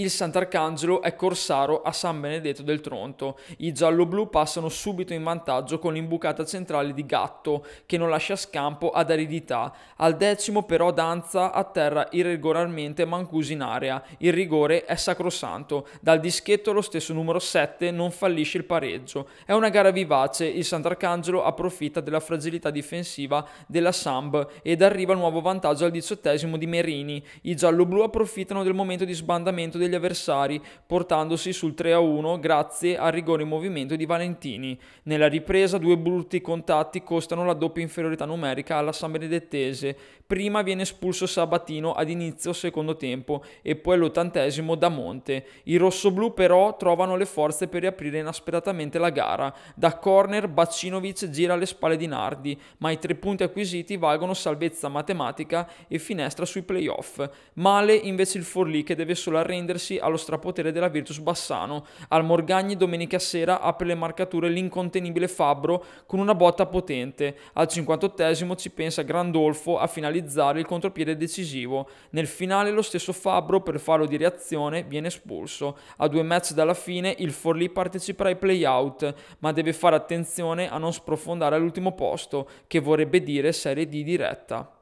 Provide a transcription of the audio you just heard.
Il Sant'Arcangelo è corsaro a San Benedetto del Tronto. I gialloblu passano subito in vantaggio con l'imbucata centrale di Gatto, che non lascia scampo ad aridità. Al decimo però Danza atterra irregolarmente Mancusi in area. Il rigore è sacrosanto. Dal dischetto lo stesso numero 7 non fallisce il pareggio. È una gara vivace, il Sant'Arcangelo approfitta della fragilità difensiva della Samb ed arriva al nuovo vantaggio al diciottesimo di Merini. I gialloblu approfittano del momento di sbandamento del degli avversari, portandosi sul 3-1 grazie al rigore in movimento di Valentini. Nella ripresa due brutti contatti costano la doppia inferiorità numerica alla Sambenedettese. Prima viene espulso Sabatino ad inizio secondo tempo e poi l'ottantesimo da Monte. I rossoblù però trovano le forze per riaprire inasperatamente la gara. Da corner Bacinovic gira alle spalle di Nardi, ma i tre punti acquisiti valgono salvezza matematica e finestra sui playoff. Male invece il Forlì che deve solo arrendersi rivolgersi allo strapotere della Virtus Bassano. Al Morgagni domenica sera apre le marcature l'incontenibile Fabbro con una botta potente. Al 58 ci pensa Grandolfo a finalizzare il contropiede decisivo. Nel finale lo stesso Fabbro per fallo di reazione viene espulso. A due match dalla fine il Forlì parteciperà ai playout, ma deve fare attenzione a non sprofondare all'ultimo posto, che vorrebbe dire Serie D diretta.